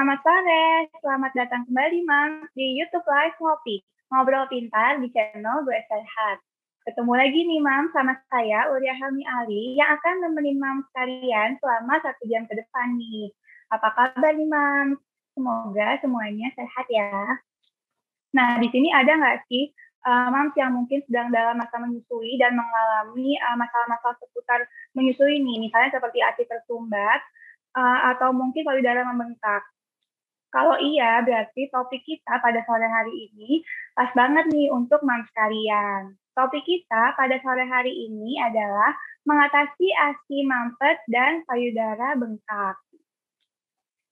Selamat sore, selamat datang kembali Mam di YouTube Live Ngopi, Ngobrol Pintar di channel Gue Sehat. Ketemu lagi nih Mam sama saya, Uria Helmi Ali, yang akan nemenin Mam sekalian selama satu jam ke depan nih. Apa kabar nih Mam? Semoga semuanya sehat ya. Nah, di sini ada nggak sih uh, eh, mams yang mungkin sedang dalam masa menyusui dan mengalami masalah eh, masalah-masalah seputar menyusui ini, misalnya seperti ASI tersumbat uh, atau mungkin kalau payudara membengkak. Kalau iya, berarti topik kita pada sore hari ini pas banget nih untuk mams kalian. Topik kita pada sore hari ini adalah mengatasi ASI mampet dan payudara bengkak.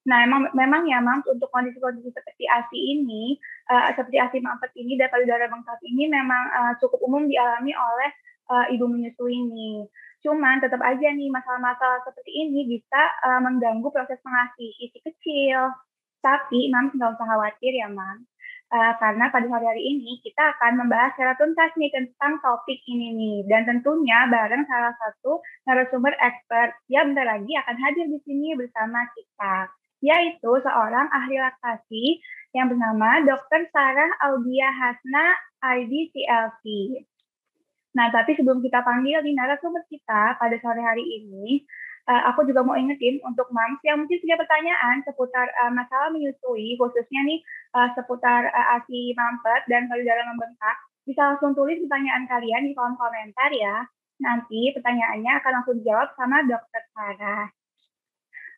Nah, emang, memang ya, Mams, untuk kondisi-kondisi seperti ASI ini, uh, seperti ASI mampet ini dan payudara bengkak ini memang uh, cukup umum dialami oleh uh, ibu menyusui ini. Cuman tetap aja nih masalah-masalah seperti ini bisa uh, mengganggu proses mengasi isi kecil, tapi, Mam, nggak usah khawatir ya, Mam. Uh, karena pada hari hari ini kita akan membahas secara tuntas nih tentang topik ini nih. Dan tentunya bareng salah satu narasumber expert yang bentar lagi akan hadir di sini bersama kita. Yaitu seorang ahli laktasi yang bernama Dr. Sarah Audia Hasna IDCLP. Nah, tapi sebelum kita panggil di narasumber kita pada sore hari ini, uh, aku juga mau ingetin untuk moms yang mungkin punya pertanyaan seputar uh, masalah menyusui, khususnya nih uh, seputar uh, ASI mampet dan payudara dalam membengkak, bisa langsung tulis pertanyaan kalian di kolom komentar ya. Nanti pertanyaannya akan langsung dijawab sama dokter Sarah.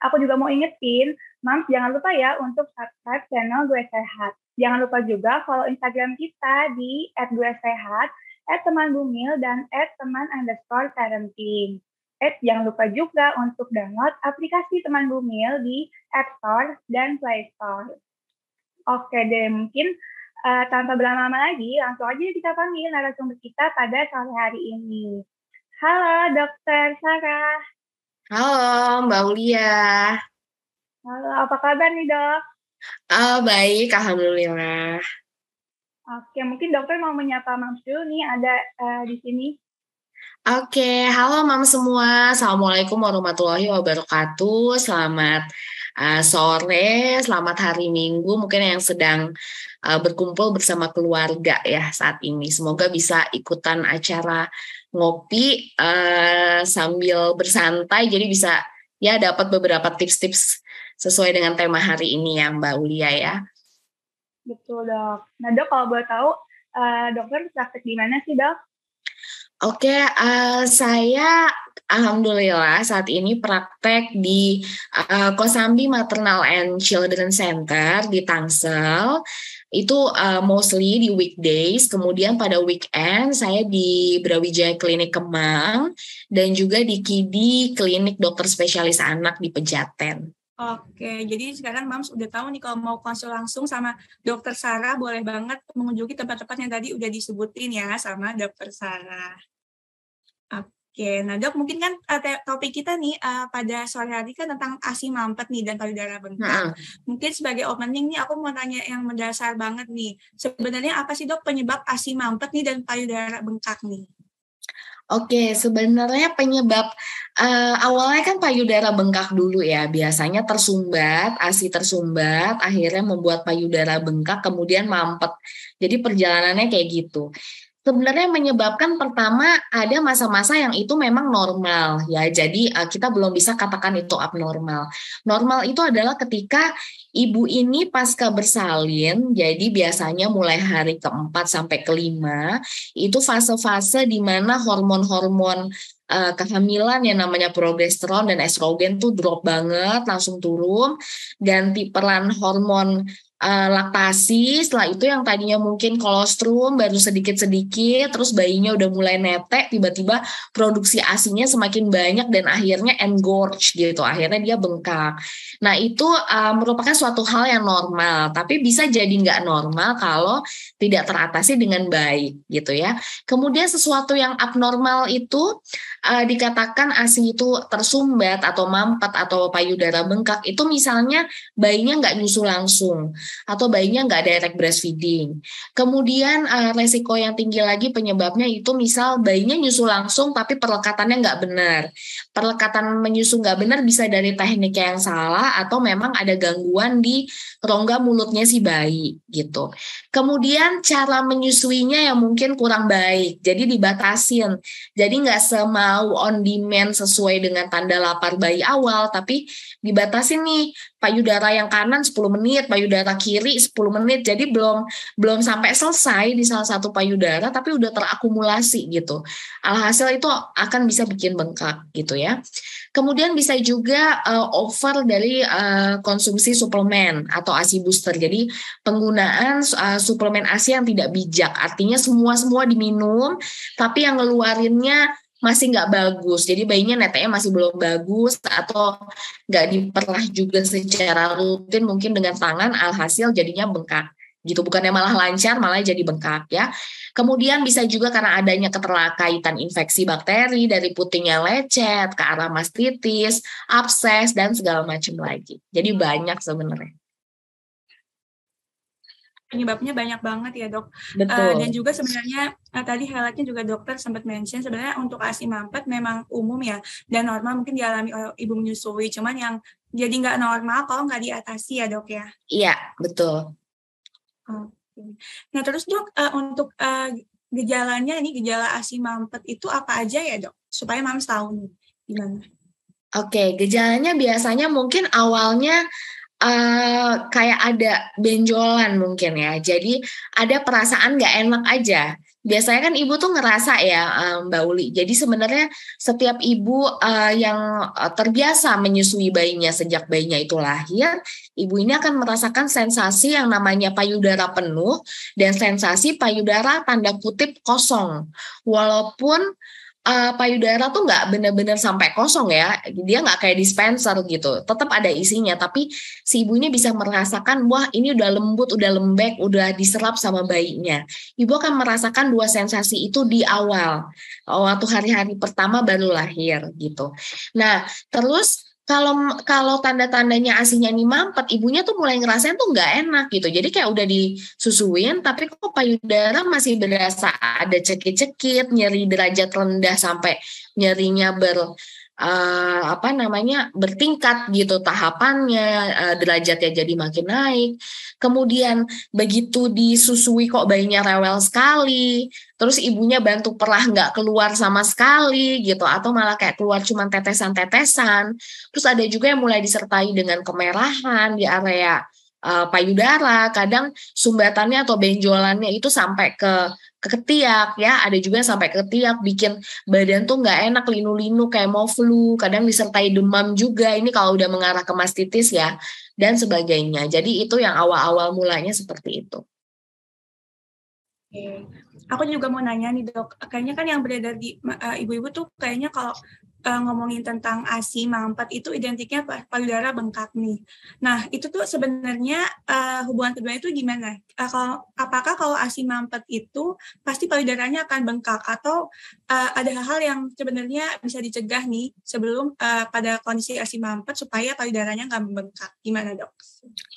Aku juga mau ingetin, Mams jangan lupa ya untuk subscribe channel Gue Sehat. Jangan lupa juga follow Instagram kita di @gue_sehat, @teman dan @teman underscore parenting. Eh, jangan lupa juga untuk download aplikasi Teman Bumil di App Store dan Play Store. Oke deh, mungkin uh, tanpa berlama-lama lagi, langsung aja kita panggil narasumber kita pada sore hari ini. Halo, Dokter Sarah. Halo, Mbak Ulia. Halo, apa kabar nih, Dok? Oh, baik, Alhamdulillah. Oke, mungkin dokter mau menyapa Mams dulu nih, ada uh, di sini. Oke, halo mam semua. Assalamualaikum warahmatullahi wabarakatuh. Selamat uh, sore, selamat hari Minggu. Mungkin yang sedang uh, berkumpul bersama keluarga ya saat ini. Semoga bisa ikutan acara ngopi uh, sambil bersantai. Jadi bisa ya dapat beberapa tips-tips sesuai dengan tema hari ini ya Mbak Ulia ya. Betul dok. Nah dok kalau boleh tahu uh, dokter praktek di mana sih dok? Oke, uh, saya Alhamdulillah saat ini praktek di uh, Kosambi Maternal and Children Center di Tangsel. Itu uh, mostly di weekdays, kemudian pada weekend saya di Brawijaya Klinik Kemang dan juga di KIDI Klinik Dokter Spesialis Anak di Pejaten. Oke, jadi sekarang Mams udah tahu nih kalau mau konsul langsung sama Dokter Sarah boleh banget mengunjungi tempat-tempat yang tadi udah disebutin ya sama Dokter Sarah. Oke, nah dok mungkin kan eh, topik kita nih eh, pada sore hari kan tentang asi mampet nih dan payudara bengkak. Nah. Mungkin sebagai opening nih aku mau tanya yang mendasar banget nih. Sebenarnya apa sih dok penyebab asi mampet nih dan payudara bengkak nih? Oke, sebenarnya penyebab uh, awalnya kan payudara bengkak dulu ya. Biasanya tersumbat, ASI tersumbat, akhirnya membuat payudara bengkak, kemudian mampet. Jadi perjalanannya kayak gitu. Sebenarnya menyebabkan pertama ada masa-masa yang itu memang normal ya. Jadi eh, kita belum bisa katakan itu abnormal. Normal itu adalah ketika ibu ini pasca bersalin, jadi biasanya mulai hari keempat sampai kelima itu fase-fase di mana hormon-hormon uh, kehamilan yang namanya progesteron dan estrogen tuh drop banget, langsung turun. Ganti peran hormon Eh, laktasi, setelah itu yang tadinya mungkin kolostrum baru sedikit-sedikit, terus bayinya udah mulai netek, tiba-tiba produksi asinya semakin banyak dan akhirnya engorge gitu, akhirnya dia bengkak. Nah itu uh, merupakan suatu hal yang normal, tapi bisa jadi nggak normal kalau tidak teratasi dengan baik gitu ya. Kemudian sesuatu yang abnormal itu uh, dikatakan asi itu tersumbat atau mampet atau payudara bengkak, itu misalnya bayinya nggak nyusu langsung atau bayinya nggak direct breastfeeding. Kemudian uh, resiko yang tinggi lagi penyebabnya itu misal bayinya nyusu langsung tapi perlekatannya nggak benar. Perlekatan menyusu nggak benar bisa dari teknik yang salah atau memang ada gangguan di rongga mulutnya si bayi gitu. Kemudian cara menyusuinya yang mungkin kurang baik, jadi dibatasin. Jadi nggak semau on demand sesuai dengan tanda lapar bayi awal, tapi dibatasin nih payudara yang kanan 10 menit, payudara kiri 10 menit jadi belum belum sampai selesai di salah satu payudara tapi udah terakumulasi gitu alhasil itu akan bisa bikin bengkak gitu ya kemudian bisa juga uh, over dari uh, konsumsi suplemen atau asi booster jadi penggunaan uh, suplemen asi yang tidak bijak artinya semua semua diminum tapi yang ngeluarinnya masih nggak bagus. Jadi bayinya netanya masih belum bagus atau nggak diperlah juga secara rutin mungkin dengan tangan alhasil jadinya bengkak gitu bukannya malah lancar malah jadi bengkak ya kemudian bisa juga karena adanya keterkaitan infeksi bakteri dari putingnya lecet ke arah mastitis abses dan segala macam lagi jadi banyak sebenarnya penyebabnya banyak banget ya dok. Eh, betul. Uh, dan juga sebenarnya uh, tadi highlightnya juga dokter sempat mention sebenarnya untuk ASI mampet memang umum ya dan normal mungkin dialami oleh ibu menyusui. Cuman yang jadi nggak normal kalau nggak diatasi ya dok ya. Iya betul. Okay. Nah terus dok uh, untuk uh, gejalanya ini gejala ASI mampet itu apa aja ya dok? Supaya mams tahu nih gimana. Oke, okay, gejalanya biasanya mungkin awalnya Eh, kayak ada benjolan mungkin ya. Jadi ada perasaan nggak enak aja. Biasanya kan ibu tuh ngerasa ya eh, Mbak Uli. Jadi sebenarnya setiap ibu eh, yang terbiasa menyusui bayinya sejak bayinya itu lahir, ibu ini akan merasakan sensasi yang namanya payudara penuh dan sensasi payudara tanda kutip kosong. Walaupun uh, payudara tuh nggak bener-bener sampai kosong ya. Dia nggak kayak dispenser gitu. Tetap ada isinya, tapi si ibunya bisa merasakan wah ini udah lembut, udah lembek, udah diserap sama bayinya. Ibu akan merasakan dua sensasi itu di awal, waktu hari-hari pertama baru lahir gitu. Nah, terus kalau kalau tanda-tandanya asinya nih mampet, ibunya tuh mulai ngerasain tuh nggak enak gitu. Jadi kayak udah disusuin, tapi kok payudara masih berasa ada cekit-cekit, nyeri derajat rendah sampai nyerinya ber uh, apa namanya bertingkat gitu tahapannya uh, derajatnya jadi makin naik kemudian begitu disusui kok bayinya rewel sekali terus ibunya bantu perah nggak keluar sama sekali gitu atau malah kayak keluar cuma tetesan-tetesan terus ada juga yang mulai disertai dengan kemerahan di area uh, payudara kadang sumbatannya atau benjolannya itu sampai ke ketiak ya ada juga yang sampai ketiak bikin badan tuh nggak enak linu-linu kayak mau flu kadang disertai demam juga ini kalau udah mengarah ke mastitis ya dan sebagainya jadi itu yang awal-awal mulanya seperti itu. Oke, aku juga mau nanya nih dok kayaknya kan yang beredar di ibu eh, ibu-ibu tuh kayaknya kalau uh, ngomongin tentang ASI mampet itu identiknya payudara bengkak nih. Nah, itu tuh sebenarnya uh, hubungan kedua itu gimana? Uh, kalau apakah kalau ASI mampet itu pasti payudaranya akan bengkak atau uh, ada hal-hal yang sebenarnya bisa dicegah nih sebelum uh, pada kondisi ASI mampet supaya payudaranya nggak bengkak? Gimana, Dok?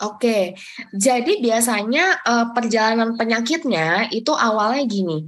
Oke. Jadi biasanya uh, perjalanan penyakitnya itu awalnya gini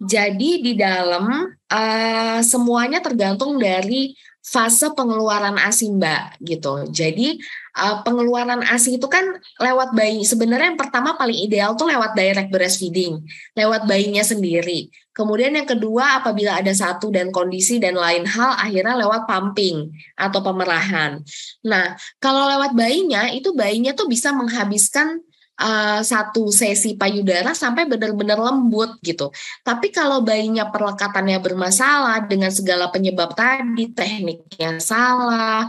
jadi di dalam uh, semuanya tergantung dari fase pengeluaran ASI Mbak gitu. Jadi uh, pengeluaran ASI itu kan lewat bayi. Sebenarnya yang pertama paling ideal tuh lewat direct breastfeeding, lewat bayinya sendiri. Kemudian yang kedua apabila ada satu dan kondisi dan lain hal akhirnya lewat pumping atau pemerahan. Nah, kalau lewat bayinya itu bayinya tuh bisa menghabiskan Eh, satu sesi payudara sampai benar-benar lembut gitu. Tapi kalau bayinya perlekatannya bermasalah dengan segala penyebab tadi, tekniknya salah,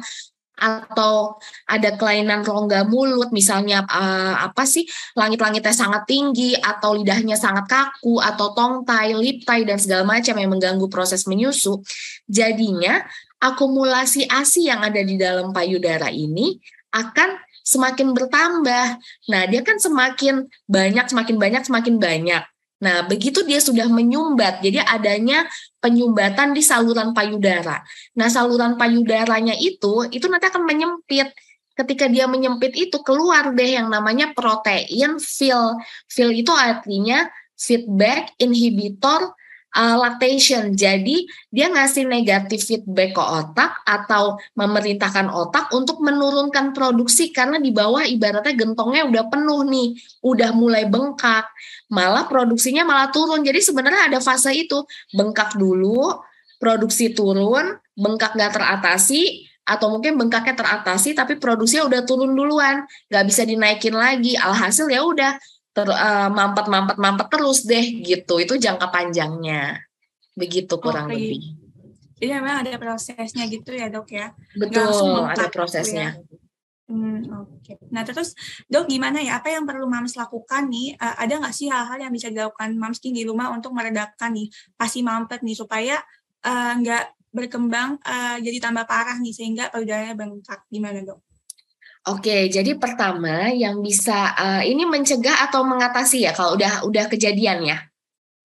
atau ada kelainan rongga mulut misalnya uh, apa sih langit-langitnya sangat tinggi atau lidahnya sangat kaku atau tongtai, liptai dan segala macam yang mengganggu proses menyusu. Jadinya akumulasi ASI yang ada di dalam payudara ini akan semakin bertambah. Nah, dia kan semakin banyak, semakin banyak, semakin banyak. Nah, begitu dia sudah menyumbat, jadi adanya penyumbatan di saluran payudara. Nah, saluran payudaranya itu, itu nanti akan menyempit. Ketika dia menyempit itu, keluar deh yang namanya protein fill. Fill itu artinya feedback inhibitor uh, lactation. Jadi dia ngasih negatif feedback ke otak atau memerintahkan otak untuk menurunkan produksi karena di bawah ibaratnya gentongnya udah penuh nih, udah mulai bengkak. Malah produksinya malah turun. Jadi sebenarnya ada fase itu, bengkak dulu, produksi turun, bengkak nggak teratasi, atau mungkin bengkaknya teratasi tapi produksinya udah turun duluan, nggak bisa dinaikin lagi. Alhasil ya udah ter, uh, eh, mampet mampet mampet terus deh gitu itu jangka panjangnya begitu oh, kurang okay. lebih Iya memang ada prosesnya gitu ya dok ya betul ada gitu ya? prosesnya Hmm, Oke. Okay. Nah terus dok gimana ya? Apa yang perlu mams lakukan nih? Uh, ada nggak sih hal-hal yang bisa dilakukan mams di rumah untuk meredakan nih pasti mampet nih supaya eh, nggak uh, berkembang uh, jadi tambah parah nih sehingga payudaranya bengkak? Gimana dok? Oke, jadi pertama yang bisa uh, ini mencegah atau mengatasi ya kalau udah udah kejadian ya?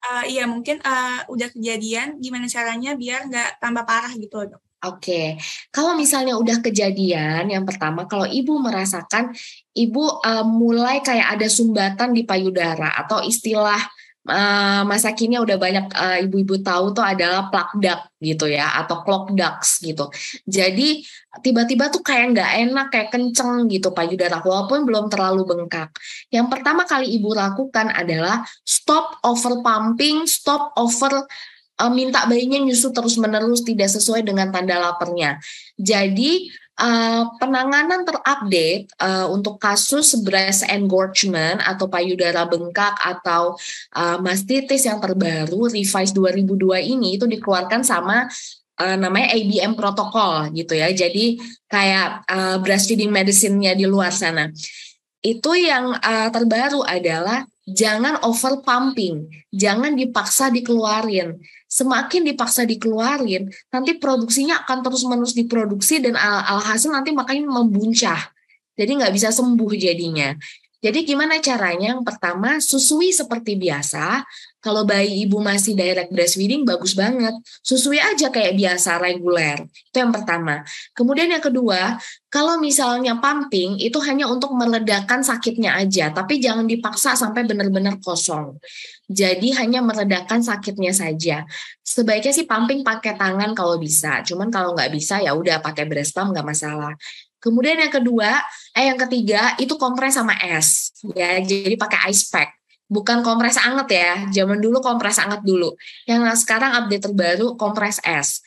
Uh, iya mungkin uh, udah kejadian, gimana caranya biar nggak tambah parah gitu dok? Oke, kalau misalnya udah kejadian, yang pertama kalau ibu merasakan ibu uh, mulai kayak ada sumbatan di payudara atau istilah uh, masa kini udah banyak eh, ibu-ibu tahu tuh adalah plak duck gitu ya atau clock ducks gitu. Jadi tiba-tiba tuh kayak nggak enak kayak kenceng gitu payudara walaupun belum terlalu bengkak. Yang pertama kali ibu lakukan adalah stop over pumping, stop over uh, minta bayinya nyusu terus-menerus tidak sesuai dengan tanda laparnya. Jadi Uh, penanganan terupdate uh, untuk kasus breast engorgement atau payudara bengkak atau uh, mastitis yang terbaru revise 2002 ini itu dikeluarkan sama uh, namanya ABM protokol gitu ya. Jadi kayak uh, breastfeeding medicine-nya di luar sana. Itu yang uh, terbaru adalah jangan over pumping, jangan dipaksa dikeluarin. Semakin dipaksa dikeluarin, nanti produksinya akan terus-menerus diproduksi dan al alhasil nanti makanya membuncah. Jadi nggak bisa sembuh jadinya. Jadi gimana caranya? Yang pertama, susui seperti biasa, kalau bayi ibu masih direct breastfeeding bagus banget. Susui aja kayak biasa reguler. Itu yang pertama. Kemudian yang kedua, kalau misalnya pumping itu hanya untuk meredakan sakitnya aja, tapi jangan dipaksa sampai benar-benar kosong. Jadi hanya meredakan sakitnya saja. Sebaiknya sih pumping pakai tangan kalau bisa. Cuman kalau nggak bisa ya udah pakai breast pump nggak masalah. Kemudian yang kedua, eh yang ketiga itu kompres sama es. Ya, jadi pakai ice pack bukan kompres anget ya. Zaman dulu kompres anget dulu. Yang sekarang update terbaru kompres es.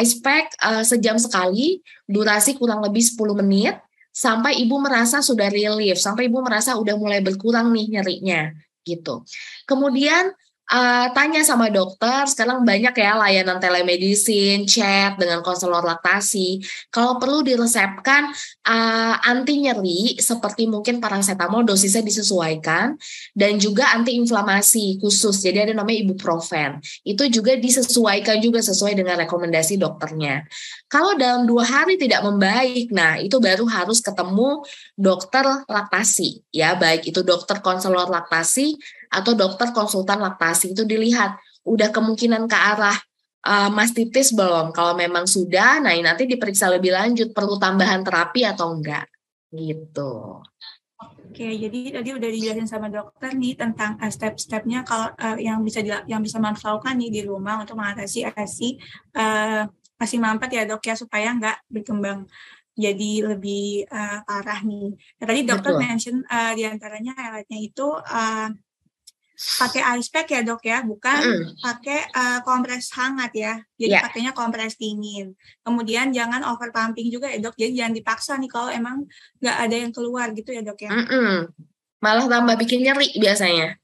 Ice pack uh, sejam sekali, durasi kurang lebih 10 menit sampai ibu merasa sudah relief, sampai ibu merasa udah mulai berkurang nih nyerinya gitu. Kemudian uh, tanya sama dokter. Sekarang banyak ya layanan telemedicine, chat dengan konselor laktasi. Kalau perlu diresepkan uh, anti nyeri seperti mungkin paracetamol dosisnya disesuaikan dan juga anti inflamasi khusus. Jadi ada namanya ibuprofen. Itu juga disesuaikan juga sesuai dengan rekomendasi dokternya. Kalau dalam dua hari tidak membaik, nah itu baru harus ketemu dokter laktasi ya, baik itu dokter konselor laktasi atau dokter konsultan laktasi itu dilihat udah kemungkinan ke arah uh, mastitis belum? Kalau memang sudah, nah ini nanti diperiksa lebih lanjut perlu tambahan terapi atau enggak gitu. Oke, jadi tadi udah dijelasin sama dokter nih tentang uh, step-stepnya kalau uh, yang bisa yang bisa manfaatkan nih di rumah untuk mengatasi ASI uh, ASI mampet ya dok ya supaya enggak berkembang jadi lebih uh, parah nih. Nah, tadi dokter Betul. mention uh, diantaranya alatnya itu uh, pakai ice pack ya dok ya, bukan mm. pakai uh, kompres hangat ya. Jadi yeah. pakainya kompres dingin. Kemudian jangan over pumping juga ya dok. Jadi jangan dipaksa nih kalau emang nggak ada yang keluar gitu ya dok ya. Mm -mm. Malah tambah oh. bikin nyeri biasanya.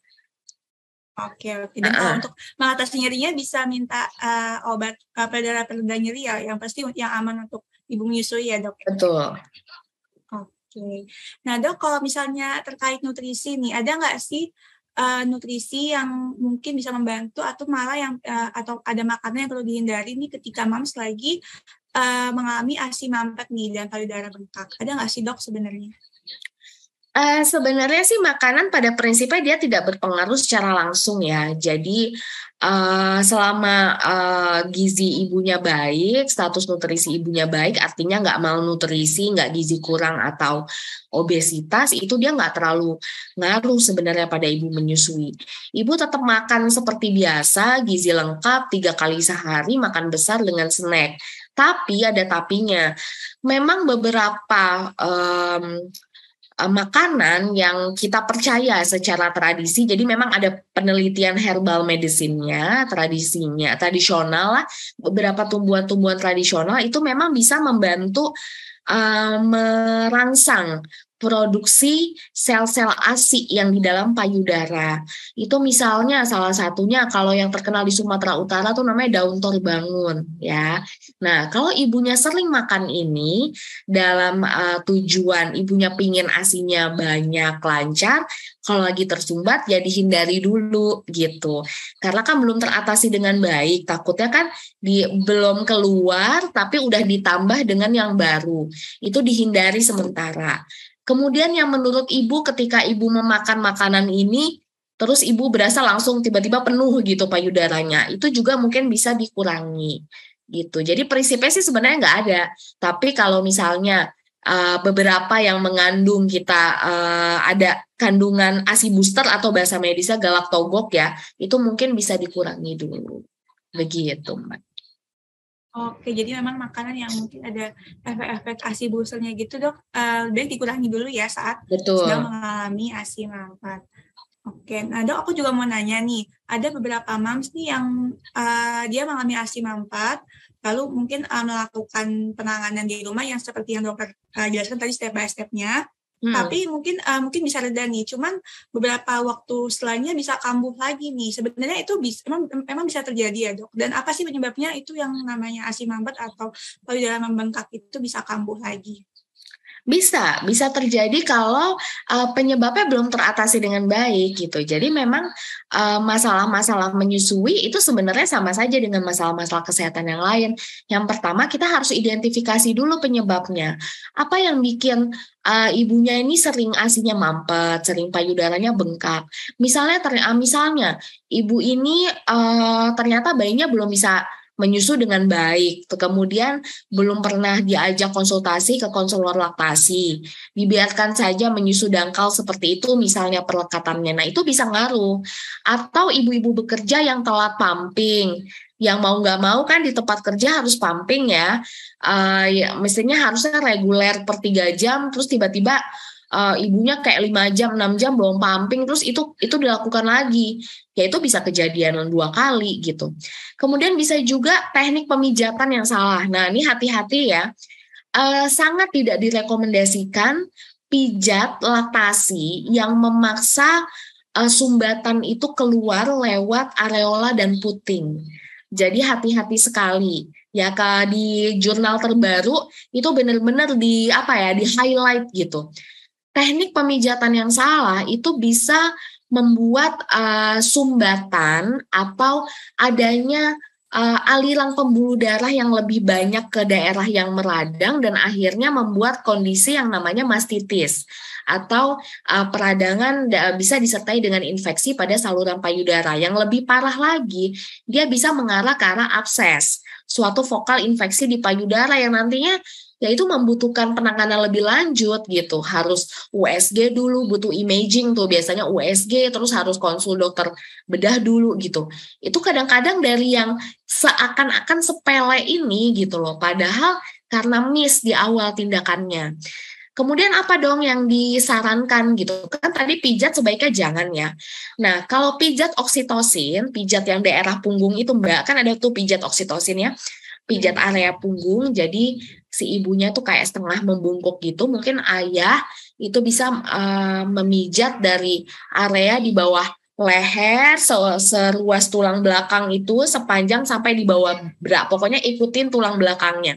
Oke, okay, oke. Okay. Dan uh -uh. untuk mengatasi nyerinya bisa minta uh, obat uh, eh, perdara pereda nyeri ya, yang pasti yang aman untuk ibu menyusui ya dok. Ya. Betul. Oke. Okay. Nah dok, kalau misalnya terkait nutrisi nih, ada nggak sih uh, nutrisi yang mungkin bisa membantu atau malah yang uh, atau ada makanan yang perlu dihindari nih ketika mams lagi uh, mengalami asi mampet nih dan darah bengkak. Ada nggak sih dok sebenarnya? Uh, sebenarnya sih makanan pada prinsipnya dia tidak berpengaruh secara langsung ya. Jadi Eh, selama uh, gizi ibunya baik, status nutrisi ibunya baik, artinya nggak malnutrisi, nggak gizi kurang atau obesitas, itu dia nggak terlalu ngaruh sebenarnya pada ibu menyusui. Ibu tetap makan seperti biasa, gizi lengkap, tiga kali sehari, makan besar dengan snack. Tapi ada tapinya, memang beberapa um, Eh, makanan yang kita percaya secara tradisi. Jadi memang ada penelitian herbal medicine-nya, tradisinya, tradisional lah. Beberapa tumbuhan-tumbuhan tradisional itu memang bisa membantu uh, merangsang produksi sel-sel ASI yang di dalam payudara. Itu misalnya salah satunya kalau yang terkenal di Sumatera Utara tuh namanya daun bangun ya. Nah, kalau ibunya sering makan ini dalam uh, tujuan ibunya pingin ASINYA banyak lancar, kalau lagi tersumbat ya dihindari dulu gitu. Karena kan belum teratasi dengan baik, takutnya kan di, belum keluar tapi udah ditambah dengan yang baru. Itu dihindari sementara. Kemudian yang menurut ibu ketika ibu memakan makanan ini, terus ibu berasa langsung tiba-tiba penuh gitu payudaranya. Itu juga mungkin bisa dikurangi gitu. Jadi prinsipnya sih sebenarnya nggak ada. Tapi kalau misalnya uh, beberapa yang mengandung kita uh, ada kandungan ASI booster atau bahasa medisnya galaktogok ya, itu mungkin bisa dikurangi dulu. Begitu, Mbak. Oke, jadi memang makanan yang mungkin ada efek-efek ASI buselnya gitu dok, uh, eh, baik dikurangi dulu ya saat Betul. sedang mengalami ASI mampat. Oke, nah dok aku juga mau nanya nih, ada beberapa mams nih yang uh, dia mengalami ASI mampat, lalu mungkin uh, melakukan penanganan di rumah yang seperti yang dokter uh, jelaskan tadi step by stepnya, Hmm. Tapi mungkin uh, mungkin bisa reda nih. Cuman beberapa waktu setelahnya bisa kambuh lagi nih. Sebenarnya itu bisa emang, emang bisa terjadi ya, Dok. Dan apa sih penyebabnya itu yang namanya asi mambat atau payudara membengkak itu bisa kambuh lagi. Bisa, bisa terjadi kalau uh, penyebabnya belum teratasi dengan baik gitu. Jadi memang masalah masalah-masalah menyusui itu sebenarnya sama saja dengan masalah-masalah kesehatan yang lain. Yang pertama kita harus identifikasi dulu penyebabnya. Apa yang bikin uh, ibunya ini sering asinya mampet, sering payudaranya bengkak. Misalnya ter misalnya ibu ini uh, ternyata bayinya belum bisa menyusu dengan baik. Kemudian belum pernah diajak konsultasi ke konselor laktasi. Dibiarkan saja menyusu dangkal seperti itu misalnya perlekatannya. Nah itu bisa ngaruh. Atau ibu-ibu bekerja yang telat pumping. Yang mau nggak mau kan di tempat kerja harus pumping ya. Uh, ya mestinya harusnya reguler per 3 jam terus tiba-tiba uh, ibunya kayak lima jam, enam jam belum pumping terus itu itu dilakukan lagi. Ya itu bisa kejadian dua kali gitu. Kemudian bisa juga teknik pemijatan yang salah. Nah, ini hati-hati ya. Uh, sangat tidak direkomendasikan pijat laktasi yang memaksa uh, sumbatan itu keluar lewat areola dan puting. Jadi hati-hati sekali ya ke di jurnal terbaru itu benar-benar di apa ya di highlight gitu teknik pemijatan yang salah itu bisa membuat uh, sumbatan atau adanya uh, aliran pembuluh darah yang lebih banyak ke daerah yang meradang dan akhirnya membuat kondisi yang namanya mastitis atau uh, peradangan bisa disertai dengan infeksi pada saluran payudara. Yang lebih parah lagi, dia bisa mengarah ke arah abses, suatu vokal infeksi di payudara yang nantinya ya itu membutuhkan penanganan lebih lanjut gitu. Harus USG dulu, butuh imaging tuh biasanya USG terus harus konsul dokter bedah dulu gitu. Itu kadang-kadang dari yang seakan-akan sepele ini gitu loh, padahal karena miss di awal tindakannya. Kemudian apa dong yang disarankan gitu? Kan tadi pijat sebaiknya jangan ya. Nah, kalau pijat oksitosin, pijat yang daerah punggung itu Mbak, kan ada tuh pijat oksitosin ya pijat hmm. area punggung jadi si ibunya tuh kayak setengah membungkuk gitu mungkin ayah itu bisa uh, memijat dari area di bawah leher seluas tulang belakang itu sepanjang sampai di bawah bra pokoknya ikutin tulang belakangnya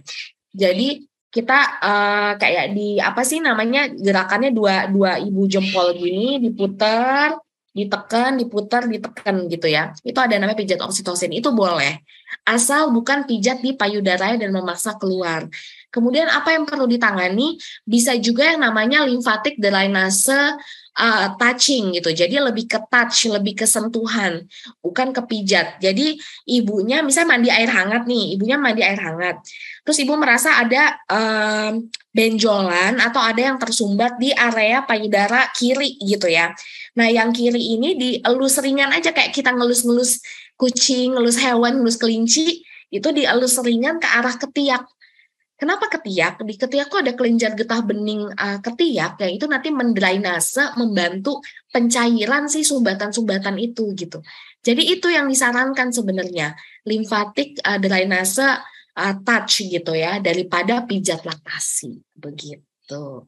jadi kita uh, kayak di apa sih namanya gerakannya dua dua ibu jempol gini diputer ditekan diputar ditekan gitu ya itu ada namanya pijat oksitosin itu boleh asal bukan pijat di payudara dan memaksa keluar. Kemudian apa yang perlu ditangani bisa juga yang namanya limfatik drainase uh, eh, touching gitu. Jadi lebih ke touch, lebih ke sentuhan, bukan ke pijat. Jadi ibunya misalnya mandi air hangat nih, ibunya mandi air hangat. Terus ibu merasa ada um, benjolan atau ada yang tersumbat di area payudara kiri gitu ya. Nah, yang kiri ini dielus ringan aja kayak kita ngelus-ngelus kucing, ngelus hewan, ngelus kelinci, itu dielus ringan ke arah ketiak. Kenapa ketiak? Di ketiak kok ada kelenjar getah bening uh, ketiak, ya itu nanti mendrainase, membantu pencairan sih sumbatan-sumbatan itu gitu. Jadi itu yang disarankan sebenarnya, limfatik uh, eh, drainase uh, touch gitu ya, daripada pijat laktasi, begitu.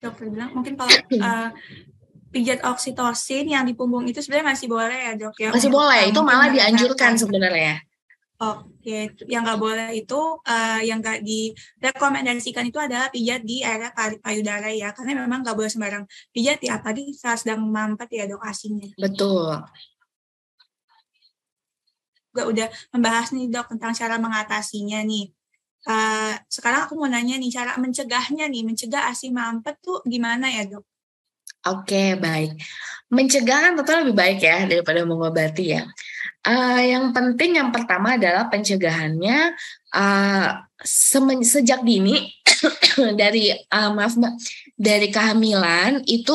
Dokter bilang mungkin kalau uh, pijat oksitosin yang di punggung itu sebenarnya masih boleh ya dok ya? Masih boleh, itu malah dianjurkan sebenarnya. Oke, yang nggak boleh itu uh, yang nggak direkomendasikan itu adalah pijat di area payudara ya, karena memang nggak boleh sembarang pijat ya, apalagi saat sedang mampet ya dok asingnya Betul. Gak udah membahas nih dok tentang cara mengatasinya nih. Uh, sekarang aku mau nanya nih cara mencegahnya nih, mencegah asi mampet tuh gimana ya dok? Oke, baik. Mencegah kan tentu lebih baik ya daripada mengobati ya. Uh, yang penting yang pertama adalah pencegahannya uh, semen, sejak dini dari uh, maaf mbak dari kehamilan itu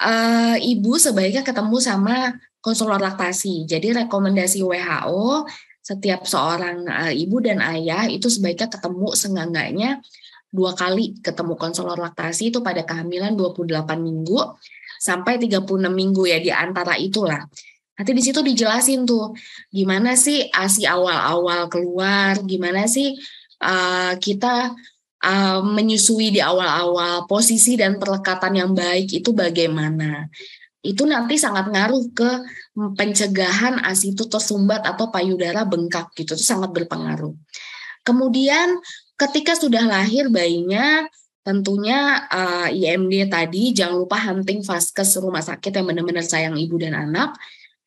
uh, ibu sebaiknya ketemu sama konselor laktasi. Jadi rekomendasi WHO setiap seorang uh, ibu dan ayah itu sebaiknya ketemu seenggaknya dua kali ketemu konselor laktasi itu pada kehamilan 28 minggu sampai 36 minggu ya di antara itulah. Nanti di situ dijelasin tuh gimana sih ASI awal-awal keluar, gimana sih uh, kita uh, menyusui di awal-awal, posisi dan perlekatan yang baik itu bagaimana. Itu nanti sangat ngaruh ke pencegahan ASI itu tersumbat atau payudara bengkak gitu, itu sangat berpengaruh. Kemudian ketika sudah lahir bayinya tentunya uh, eh, IMD tadi jangan lupa hunting vaskes rumah sakit yang benar-benar sayang ibu dan anak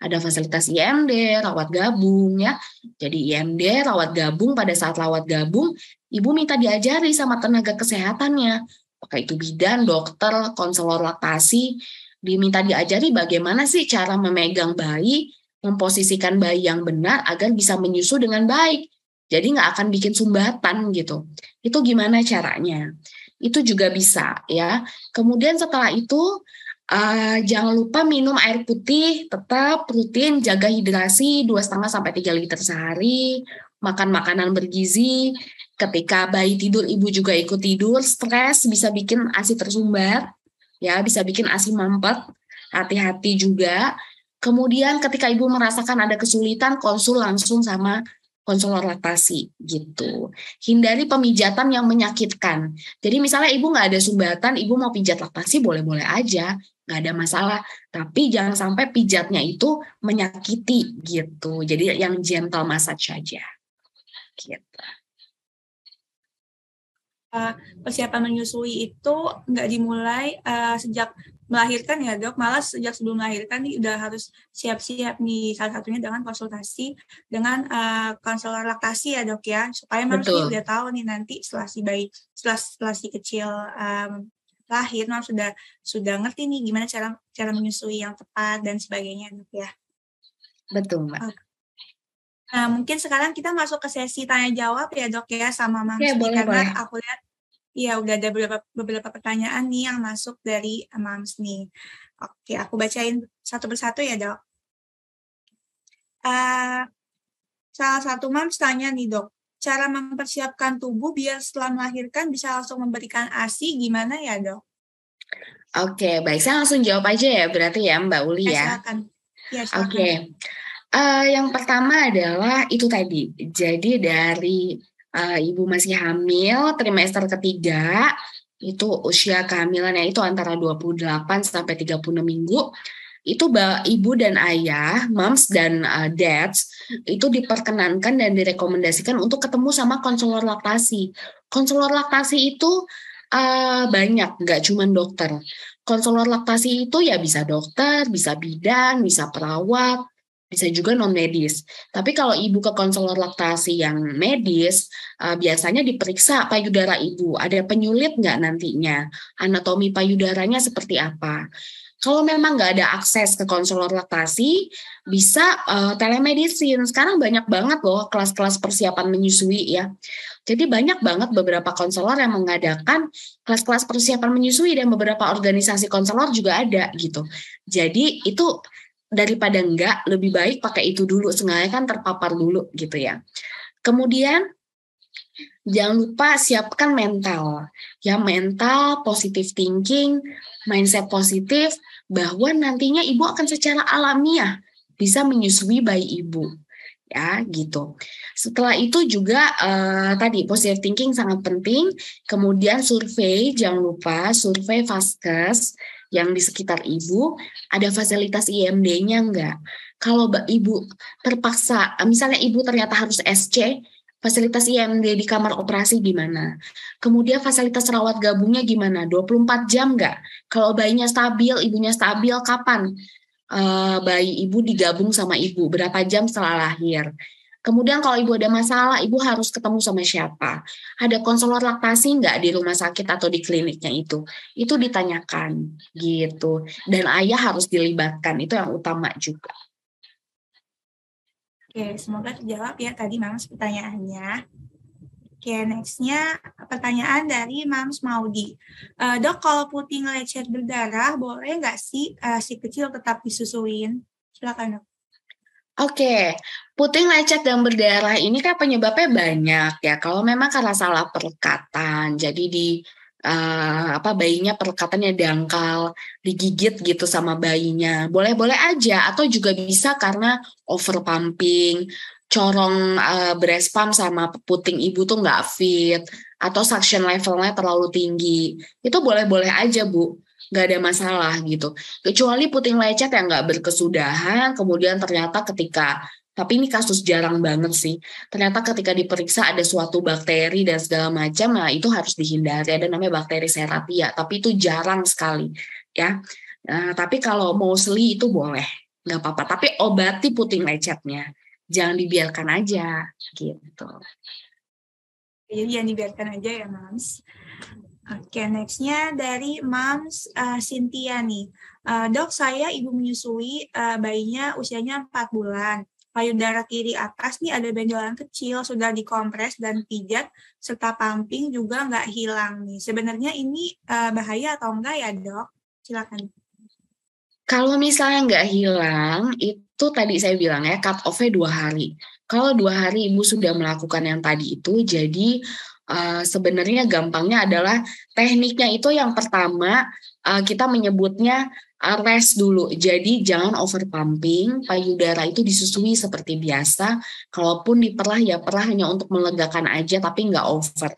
ada fasilitas IMD, rawat gabung ya. Jadi IMD, rawat gabung pada saat rawat gabung, ibu minta diajari sama tenaga kesehatannya, apakah itu bidan, dokter, konselor laktasi, diminta diajari bagaimana sih cara memegang bayi, memposisikan bayi yang benar agar bisa menyusu dengan baik. Jadi nggak akan bikin sumbatan gitu. Itu gimana caranya? Itu juga bisa ya. Kemudian setelah itu Uh, jangan lupa minum air putih, tetap rutin jaga hidrasi 2,5 sampai 3 liter sehari, makan makanan bergizi. Ketika bayi tidur, ibu juga ikut tidur. Stres bisa bikin ASI tersumbat, ya, bisa bikin ASI mampet. Hati-hati juga. Kemudian ketika ibu merasakan ada kesulitan, konsul langsung sama konselor laktasi gitu. Hindari pemijatan yang menyakitkan. Jadi misalnya ibu nggak ada sumbatan, ibu mau pijat laktasi boleh-boleh aja, nggak ada masalah. Tapi jangan sampai pijatnya itu menyakiti gitu. Jadi yang gentle massage saja. Gitu. persiapan menyusui itu nggak dimulai uh, sejak melahirkan ya dok, malah sejak sebelum melahirkan nih udah harus siap-siap nih salah satunya dengan konsultasi dengan uh, konselor laktasi ya dok ya supaya manusia udah tahu nih nanti setelah si bayi setelah setelah si kecil um, lahir memang sudah sudah ngerti nih gimana cara cara menyusui yang tepat dan sebagainya dok ya. Betul, Mbak. okay. Nah, mungkin sekarang kita masuk ke sesi tanya jawab ya, Dok ya sama Mang ya, karena boleh. aku lihat Iya, udah ada beberapa, beberapa pertanyaan nih yang masuk dari Mams nih. Oke, aku bacain satu persatu ya, dok. Uh, salah satu Mams tanya nih, dok. Cara mempersiapkan tubuh biar setelah melahirkan bisa langsung memberikan ASI gimana ya, dok? Oke, baik. Saya langsung jawab aja ya, berarti ya Mbak Uli ya. ya. Silakan. Ya, silakan. Oke. Uh, yang pertama adalah itu tadi. Jadi dari uh, ibu masih hamil trimester ketiga itu usia kehamilannya itu antara 28 sampai 36 minggu itu ibu dan ayah, moms dan uh, dads itu diperkenankan dan direkomendasikan untuk ketemu sama konselor laktasi. Konselor laktasi itu uh, banyak, nggak cuma dokter. Konselor laktasi itu ya bisa dokter, bisa bidan, bisa perawat, bisa juga non medis. Tapi kalau ibu ke konselor laktasi yang medis, uh, biasanya diperiksa payudara ibu, ada penyulit nggak nantinya, anatomi payudaranya seperti apa. Kalau memang nggak ada akses ke konselor laktasi, bisa uh, telemedicine. Sekarang banyak banget loh kelas-kelas persiapan menyusui ya. Jadi banyak banget beberapa konselor yang mengadakan kelas-kelas persiapan menyusui dan beberapa organisasi konselor juga ada gitu. Jadi itu daripada enggak lebih baik pakai itu dulu sengaja kan terpapar dulu gitu ya kemudian jangan lupa siapkan mental ya mental positive thinking mindset positif bahwa nantinya ibu akan secara alamiah bisa menyusui bayi ibu ya gitu. Setelah itu juga uh, tadi positive thinking sangat penting. Kemudian survei jangan lupa survei vaskes yang di sekitar ibu, ada fasilitas IMD-nya enggak? Kalau ibu terpaksa, misalnya ibu ternyata harus SC, fasilitas IMD di kamar operasi gimana? Kemudian fasilitas rawat gabungnya gimana? 24 jam enggak? Kalau bayinya stabil, ibunya stabil, kapan? Uh, bayi ibu digabung sama ibu berapa jam setelah lahir Kemudian kalau ibu ada masalah, ibu harus ketemu sama siapa. Ada konselor laktasi nggak di rumah sakit atau di kliniknya itu? Itu ditanyakan gitu. Dan ayah harus dilibatkan, itu yang utama juga. Oke, semoga terjawab ya tadi Mams pertanyaannya. Oke, nextnya pertanyaan dari Mams Maudi. E, dok, kalau puting lecet berdarah, boleh nggak sih uh, si kecil tetap disusuin? Silakan dok. Oke, puting lecet dan berdarah ini kan penyebabnya banyak ya. Kalau memang karena salah perlekatan, jadi di uh, apa bayinya perkatannya dangkal, digigit gitu sama bayinya. Boleh-boleh aja atau juga bisa karena over pumping, corong uh, breast pump sama puting ibu tuh nggak fit atau suction levelnya terlalu tinggi. Itu boleh-boleh aja, Bu nggak ada masalah gitu. Kecuali puting lecet yang nggak berkesudahan, kemudian ternyata ketika tapi ini kasus jarang banget sih. Ternyata ketika diperiksa ada suatu bakteri dan segala macam, nah itu harus dihindari. Ada namanya bakteri serapia, tapi itu jarang sekali ya. Nah, tapi kalau mostly itu boleh, nggak apa-apa. Tapi obati puting lecetnya, jangan dibiarkan aja gitu. Jadi yang iya, dibiarkan aja ya, Mams. Oke, okay, nextnya dari Mams uh, Cynthia nih. Uh, dok, saya ibu menyusui uh, bayinya usianya 4 bulan. Payudara kiri atas nih ada benjolan kecil, sudah dikompres dan pijat, serta pumping juga nggak hilang nih. Sebenarnya ini uh, bahaya atau enggak ya dok? Silakan. Kalau misalnya nggak hilang, itu tadi saya bilang ya, cut off-nya dua hari. Kalau dua hari ibu sudah melakukan yang tadi itu, jadi Eh, sebenarnya gampangnya adalah tekniknya itu yang pertama uh, kita menyebutnya rest dulu. Jadi jangan over pumping, payudara itu disusui seperti biasa. Kalaupun diperlah, ya perlah hanya untuk melegakan aja tapi nggak over.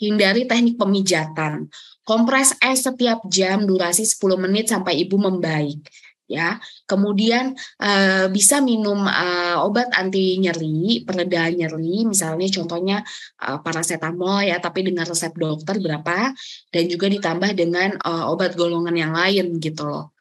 Hindari teknik pemijatan. Kompres es setiap jam durasi 10 menit sampai ibu membaik ya. Kemudian uh, bisa minum uh, obat anti nyeri, pereda nyeri, misalnya contohnya uh, paracetamol ya, tapi dengan resep dokter berapa, dan juga ditambah dengan uh, obat golongan yang lain gitu loh.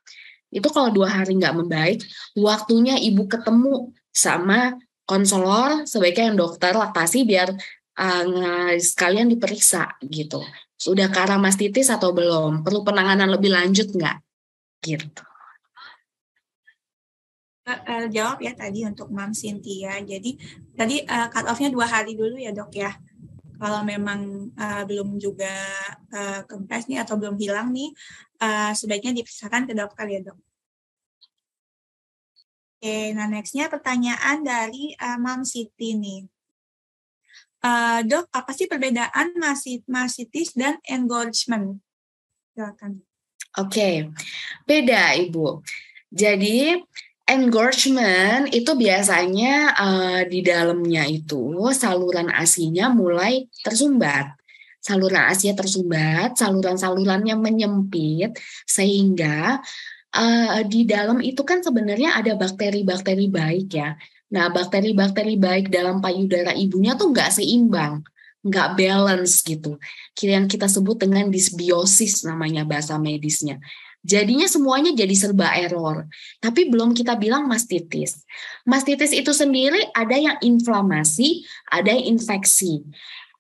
Itu kalau dua hari nggak membaik, waktunya ibu ketemu sama konselor sebaiknya yang dokter laktasi biar uh, sekalian diperiksa gitu. Sudah mastitis atau belum? Perlu penanganan lebih lanjut nggak? Gitu uh, jawab ya tadi untuk Mam Cynthia. Jadi tadi uh, eh, cut off-nya dua hari dulu ya dok ya. Kalau memang uh, belum juga uh, kempes nih atau belum hilang nih, uh, sebaiknya dipisahkan ke dokter ya dok. Oke, okay, nah nextnya pertanyaan dari uh, Mam Siti nih. Uh, dok, apa sih perbedaan mastitis dan engorgement? Silakan. Oke, okay. beda ibu. Jadi Engorgement itu biasanya uh, di dalamnya itu saluran asinya mulai tersumbat. Saluran asinya tersumbat, saluran-salurannya menyempit sehingga uh, di dalam itu kan sebenarnya ada bakteri-bakteri baik ya. Nah, bakteri-bakteri baik dalam payudara ibunya tuh nggak seimbang, nggak balance gitu. Yang kita sebut dengan disbiosis namanya bahasa medisnya. Jadinya semuanya jadi serba error. Tapi belum kita bilang mastitis. Mastitis itu sendiri ada yang inflamasi, ada yang infeksi.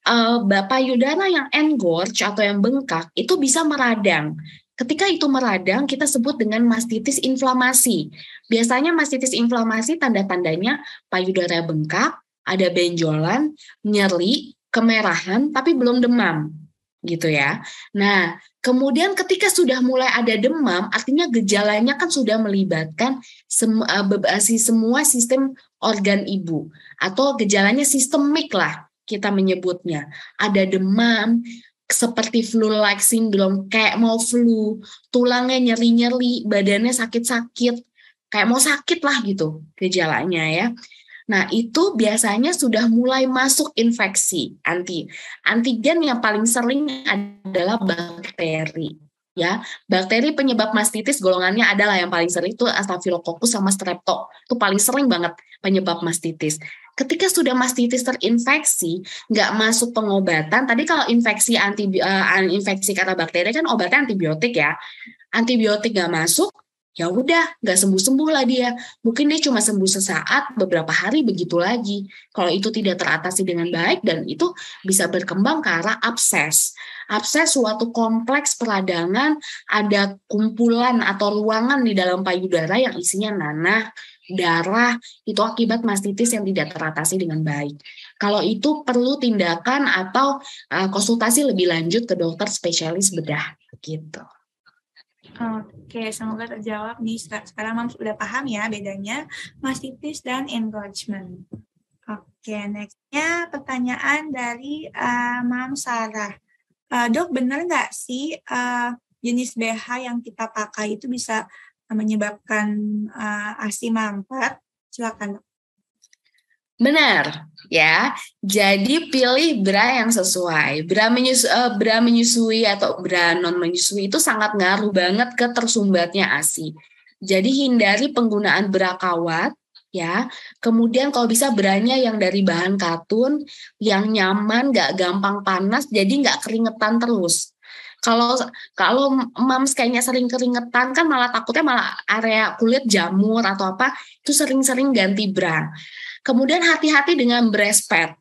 Uh, Bapak Yudana yang engorge atau yang bengkak itu bisa meradang. Ketika itu meradang, kita sebut dengan mastitis inflamasi. Biasanya mastitis inflamasi tanda-tandanya payudara bengkak, ada benjolan, nyeri, kemerahan, tapi belum demam gitu ya. Nah, Kemudian ketika sudah mulai ada demam, artinya gejalanya kan sudah melibatkan sem e, semua sistem organ ibu atau gejalanya sistemik lah kita menyebutnya. Ada demam, seperti flu-like syndrome, kayak mau flu, tulangnya nyeri-nyeri, badannya sakit-sakit, kayak mau sakit lah gitu gejalanya ya. Nah, itu biasanya sudah mulai masuk infeksi anti. Antigen yang paling sering adalah bakteri ya. Bakteri penyebab mastitis golongannya adalah yang paling sering itu Staphylococcus sama Strepto. Itu paling sering banget penyebab mastitis. Ketika sudah mastitis terinfeksi, nggak masuk pengobatan. Tadi kalau infeksi anti uh, eh, infeksi karena bakteri kan obatnya antibiotik ya. Antibiotik nggak masuk, ya udah nggak sembuh sembuh lah dia mungkin dia cuma sembuh sesaat beberapa hari begitu lagi kalau itu tidak teratasi dengan baik dan itu bisa berkembang ke arah abses abses suatu kompleks peradangan ada kumpulan atau ruangan di dalam payudara yang isinya nanah darah itu akibat mastitis yang tidak teratasi dengan baik. Kalau itu perlu tindakan atau eh, konsultasi lebih lanjut ke dokter spesialis bedah gitu. Oke, semoga terjawab nih. Sekarang Mams sudah paham ya bedanya mastitis dan engorgement. Oke, nextnya pertanyaan dari uh, Mam Sarah. Uh, dok, benar nggak sih uh, jenis BH yang kita pakai itu bisa menyebabkan uh, ASI mampet? Silakan, dok. Benar, ya. Jadi pilih bra yang sesuai. Bra menyus uh, bra menyusui atau bra non menyusui itu sangat ngaruh banget ke tersumbatnya ASI. Jadi hindari penggunaan bra kawat ya. Kemudian kalau bisa branya yang dari bahan katun yang nyaman, nggak gampang panas, jadi nggak keringetan terus. Kalau kalau mams kayaknya sering keringetan kan malah takutnya malah area kulit jamur atau apa itu sering-sering ganti bra. Kemudian hati-hati dengan breast pad.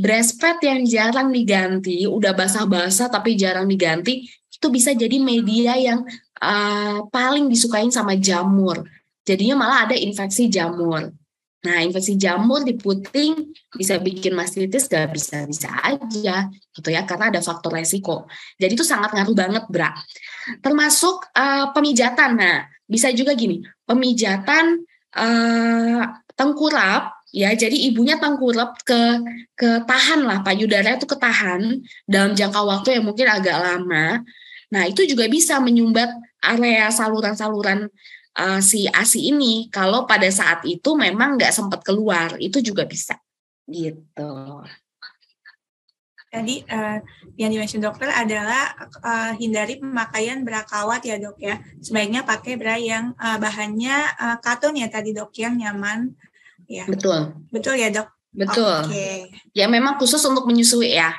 Breast pad yang jarang diganti, udah basah-basah tapi jarang diganti, itu bisa jadi media yang uh, paling disukain sama jamur. Jadinya malah ada infeksi jamur. Nah, infeksi jamur di puting bisa bikin mastitis gak bisa-bisa aja gitu ya karena ada faktor resiko. Jadi itu sangat ngaruh banget, Bra. Termasuk uh, pemijatan. Nah, bisa juga gini, pemijatan uh, tengkurap ya jadi ibunya tangkurap ke ketahan lah payudaranya itu ketahan dalam jangka waktu yang mungkin agak lama nah itu juga bisa menyumbat area saluran-saluran uh, si asi ini kalau pada saat itu memang nggak sempat keluar itu juga bisa gitu tadi uh, yang dimaksud dokter adalah uh, hindari pemakaian bra kawat ya dok ya sebaiknya pakai bra yang uh, bahannya uh, katun ya tadi dok yang nyaman ya. Betul. Betul ya dok. Betul. Okay. Ya memang khusus untuk menyusui ya.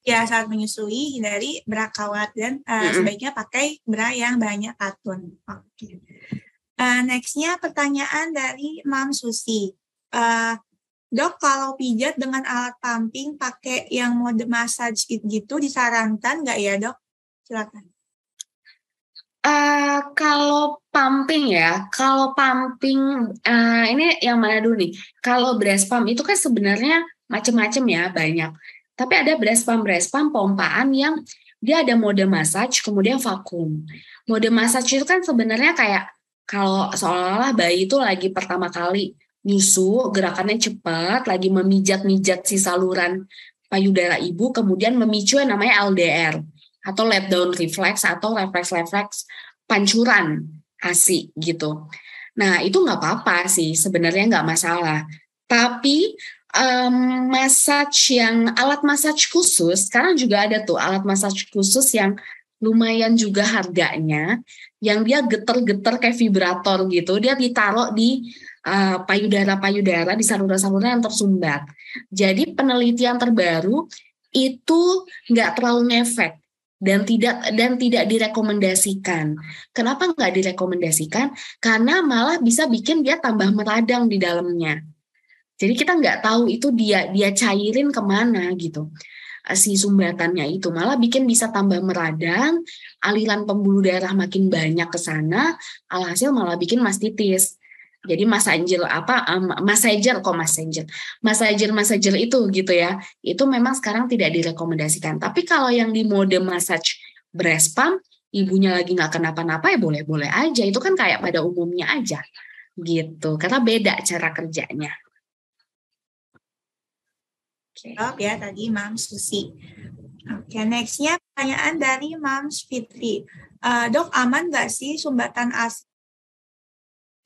Ya saat menyusui hindari bra kawat dan uh, mm -hmm. sebaiknya pakai bra yang banyak katun. Oke. Okay. Uh, eh, nextnya pertanyaan dari Mam Susi. Uh, Dok, kalau pijat dengan alat pumping pakai yang mode massage gitu disarankan nggak ya, Dok? Silakan. Uh, kalau pumping ya, kalau pumping uh, ini yang mana dulu nih? Kalau breast pump itu kan sebenarnya macam-macam ya banyak. Tapi ada breast pump breast pump pompaan yang dia ada mode massage kemudian vakum. Mode massage itu kan sebenarnya kayak kalau seolah-olah bayi itu lagi pertama kali nyusu, gerakannya cepat, lagi memijat-mijat si saluran payudara ibu, kemudian memicu yang namanya LDR atau let down reflex atau refleks-refleks pancuran ASI gitu. Nah itu nggak apa-apa sih sebenarnya nggak masalah. Tapi um, massage yang alat massage khusus sekarang juga ada tuh alat massage khusus yang lumayan juga harganya yang dia geter-geter kayak vibrator gitu dia ditaruh di uh, payudara-payudara di saluran-saluran yang tersumbat. Jadi penelitian terbaru itu nggak terlalu ngefek dan tidak dan tidak direkomendasikan. Kenapa nggak direkomendasikan? Karena malah bisa bikin dia tambah meradang di dalamnya. Jadi kita nggak tahu itu dia dia cairin kemana gitu eh, si sumbatannya itu malah bikin bisa tambah meradang aliran pembuluh darah makin banyak ke sana alhasil malah bikin mastitis jadi masajil apa um, masajil kok masajil mas masajil itu gitu ya itu memang sekarang tidak direkomendasikan tapi kalau yang di mode massage breast pump ibunya lagi nggak kenapa-napa ya boleh-boleh aja itu kan kayak pada umumnya aja gitu karena beda cara kerjanya jawab ya tadi Mam Susi Oke, okay, nextnya pertanyaan dari Mam Fitri. Uh, dok, aman nggak sih sumbatan AC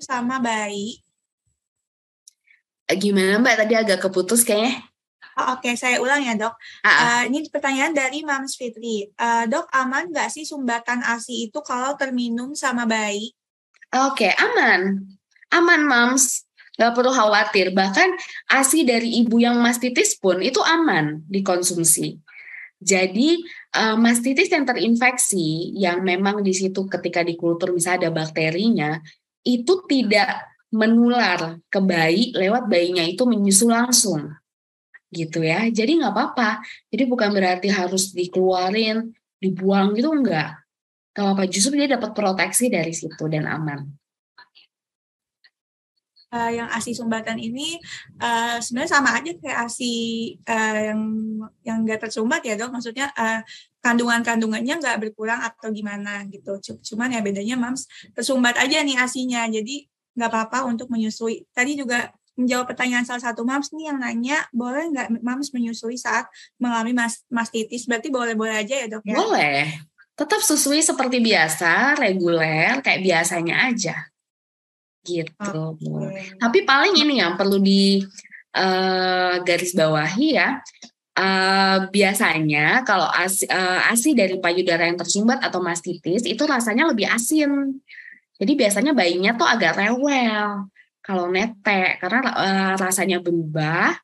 sama bayi? Eh, gimana Mbak? Tadi agak keputus kayaknya. Oh, Oke, okay. saya ulang ya dok. Uh, ini pertanyaan dari Mams Fitri. Uh, dok, aman nggak sih sumbatan ASI itu kalau terminum sama bayi? Oke, okay, aman. Aman, Mams. Nggak perlu khawatir. Bahkan ASI dari ibu yang mastitis pun itu aman dikonsumsi. Jadi uh, mastitis yang terinfeksi yang memang di situ ketika dikultur misalnya ada bakterinya itu tidak menular ke bayi lewat bayinya itu menyusu langsung gitu ya jadi nggak apa-apa jadi bukan berarti harus dikeluarin dibuang gitu enggak kalau apa justru dia dapat proteksi dari situ dan aman Eh, yang ASI sumbatan ini uh, sebenarnya sama aja kayak ASI uh, eh, yang yang enggak tersumbat ya dok. Maksudnya uh, kandungan-kandungannya nggak berkurang atau gimana gitu. Cuman ya bedanya mams tersumbat aja nih asinya. Jadi nggak apa-apa untuk menyusui. Tadi juga menjawab pertanyaan salah satu mams nih yang nanya boleh nggak mams menyusui saat mengalami mas mastitis berarti boleh-boleh aja ya dok ya? boleh tetap susui seperti biasa reguler kayak biasanya aja gitu. Okay. Tapi paling ini yang perlu di uh, garis bawahi ya. Uh, biasanya kalau asi, uh, eh, asi dari payudara yang tersumbat atau mastitis itu rasanya lebih asin. Jadi biasanya bayinya tuh agak rewel kalau netek karena uh, rasanya berubah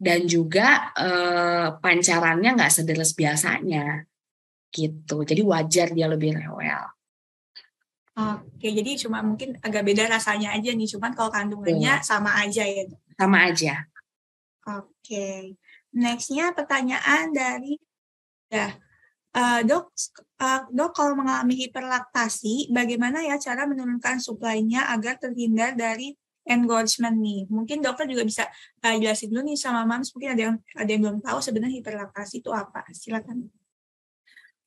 dan juga uh, pancarannya nggak sederes biasanya gitu. Jadi wajar dia lebih rewel. Oke, jadi cuma mungkin agak beda rasanya aja nih, cuman kalau kandungannya hmm. sama aja ya. Sama aja. Oke. Nextnya pertanyaan dari ya uh, dok uh, dok kalau mengalami hiperlaktasi, bagaimana ya cara menurunkan suplainya agar terhindar dari engorgement nih? Mungkin dokter juga bisa uh, jelasin dulu nih sama mams, mungkin ada yang ada yang belum tahu sebenarnya hiperlaktasi itu apa. Silakan.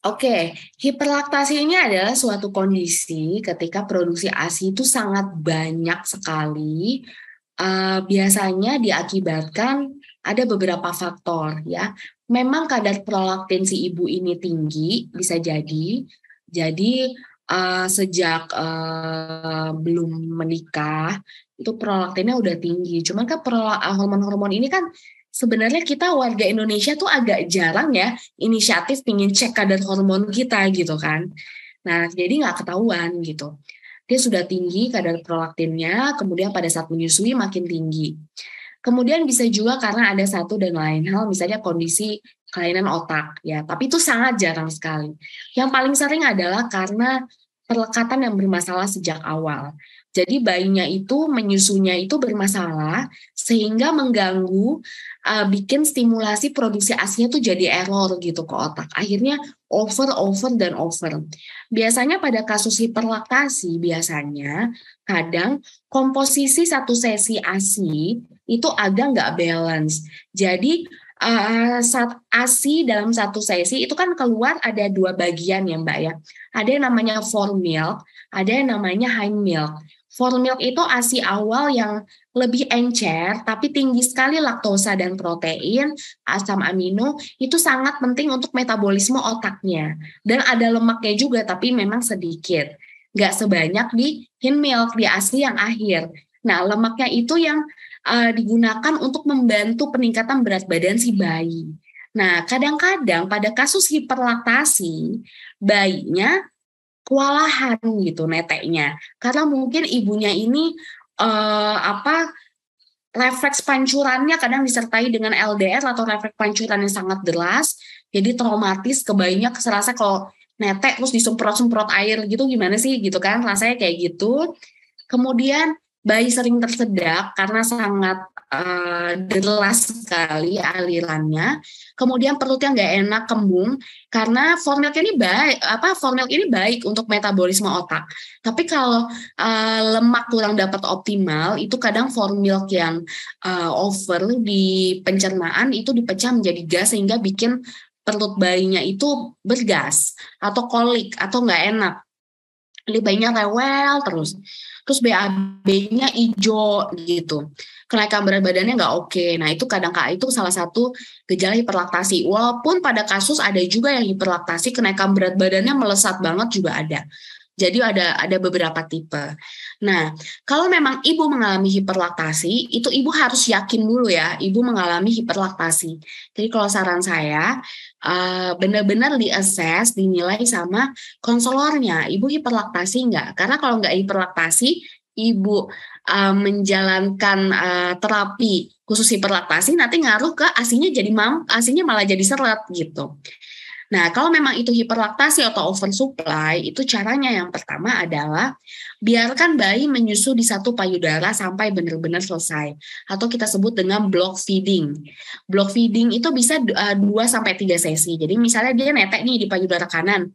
Oke, hiperlaktasi ini adalah suatu kondisi ketika produksi ASI itu sangat banyak sekali. Uh, biasanya diakibatkan ada beberapa faktor ya. Memang kadar prolaktin si ibu ini tinggi bisa jadi. Jadi uh, sejak uh, belum menikah itu prolaktinnya udah tinggi. Cuman kan hormon-hormon ini kan sebenarnya kita warga Indonesia tuh agak jarang ya inisiatif pingin cek kadar hormon kita gitu kan. Nah, jadi nggak ketahuan gitu. Dia sudah tinggi kadar prolaktinnya, kemudian pada saat menyusui makin tinggi. Kemudian bisa juga karena ada satu dan lain hal, misalnya kondisi kelainan otak ya, tapi itu sangat jarang sekali. Yang paling sering adalah karena perlekatan yang bermasalah sejak awal. Jadi bayinya itu menyusunya itu bermasalah sehingga mengganggu uh, bikin stimulasi produksi ASI-nya tuh jadi error gitu ke otak. Akhirnya over, over, dan over. Biasanya pada kasus hiperlaktasi biasanya kadang komposisi satu sesi ASI itu agak nggak balance. Jadi uh, saat ASI dalam satu sesi itu kan keluar ada dua bagian ya Mbak ya. Ada yang namanya full ada yang namanya high milk. Formula milk itu ASI awal yang lebih encer tapi tinggi sekali laktosa dan protein, asam amino itu sangat penting untuk metabolisme otaknya. Dan ada lemaknya juga tapi memang sedikit. Nggak sebanyak di hin milk, di ASI yang akhir. Nah, lemaknya itu yang uh, digunakan untuk membantu peningkatan berat badan si bayi. Nah, kadang-kadang pada kasus hiperlaktasi, bayinya kewalahan gitu neteknya karena mungkin ibunya ini uh, apa refleks pancurannya kadang disertai dengan LDR atau refleks pancuran yang sangat deras jadi traumatis ke bayinya keserasa kalau netek terus disemprot-semprot air gitu gimana sih gitu kan rasanya kayak gitu kemudian Bayi sering tersedak karena sangat uh, eh, deras sekali alirannya. Kemudian perutnya nggak enak kembung karena formil ini baik apa formil ini baik untuk metabolisme otak. Tapi kalau uh, lemak kurang dapat optimal itu kadang formil yang uh, over di pencernaan itu dipecah menjadi gas sehingga bikin perut bayinya itu bergas atau kolik atau nggak enak banyak rewel terus terus BAB-nya hijau gitu kenaikan berat badannya nggak oke nah itu kadang kala itu salah satu gejala hiperlaktasi walaupun pada kasus ada juga yang hiperlaktasi kenaikan berat badannya melesat banget juga ada jadi ada ada beberapa tipe. Nah, kalau memang ibu mengalami hiperlaktasi, itu ibu harus yakin dulu ya, ibu mengalami hiperlaktasi. Jadi kalau saran saya, uh, benar-benar diassess, dinilai sama konselornya. Ibu hiperlaktasi enggak? Karena kalau enggak hiperlaktasi, ibu uh, menjalankan uh, terapi khusus hiperlaktasi nanti ngaruh ke asinya jadi mam asinya malah jadi seret gitu. Nah, kalau memang itu hiperlaktasi atau oversupply, itu caranya yang pertama adalah biarkan bayi menyusu di satu payudara sampai benar-benar selesai atau kita sebut dengan block feeding. Block feeding itu bisa 2 eh, sampai 3 sesi. Jadi misalnya dia netek nih di payudara kanan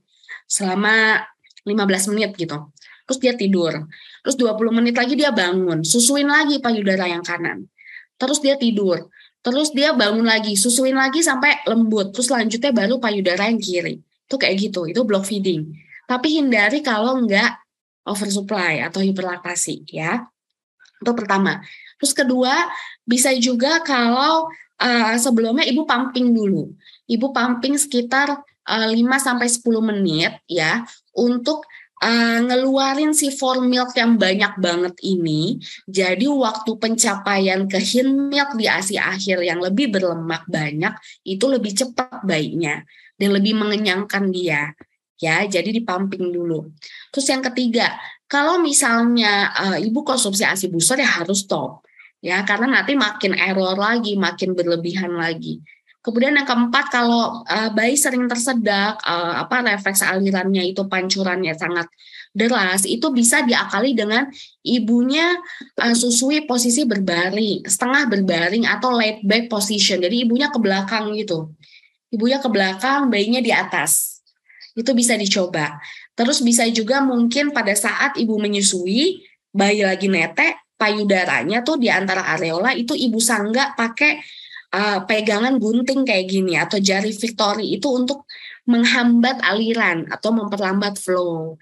selama 15 menit gitu. Terus dia tidur. Terus 20 menit lagi dia bangun, susuin lagi payudara yang kanan. Terus dia tidur terus dia bangun lagi, susuin lagi sampai lembut, terus lanjutnya baru payudara yang kiri. Itu kayak gitu, itu block feeding. Tapi hindari kalau enggak oversupply atau hiperlaktasi ya. Itu pertama. Terus kedua, bisa juga kalau uh, sebelumnya ibu pumping dulu. Ibu pumping sekitar uh, eh, 5 sampai 10 menit ya untuk uh, ngeluarin si form milk yang banyak banget ini, jadi waktu pencapaian ke milk di ASI akhir yang lebih berlemak banyak itu lebih cepat baiknya dan lebih mengenyangkan dia. Ya, jadi dipamping dulu. Terus yang ketiga, kalau misalnya uh, ibu konsumsi ASI booster ya harus stop. Ya, karena nanti makin error lagi, makin berlebihan lagi Kemudian yang keempat, kalau uh, bayi sering tersedak, uh, apa refleks alirannya itu pancurannya sangat deras, itu bisa diakali dengan ibunya uh, susui posisi berbaring, setengah berbaring atau laid back position. Jadi ibunya ke belakang gitu. Ibunya ke belakang, bayinya di atas. Itu bisa dicoba. Terus bisa juga mungkin pada saat ibu menyusui, bayi lagi netek, payudaranya tuh di antara areola itu ibu sangga pakai uh, pegangan gunting kayak gini atau jari victory itu untuk menghambat aliran atau memperlambat flow.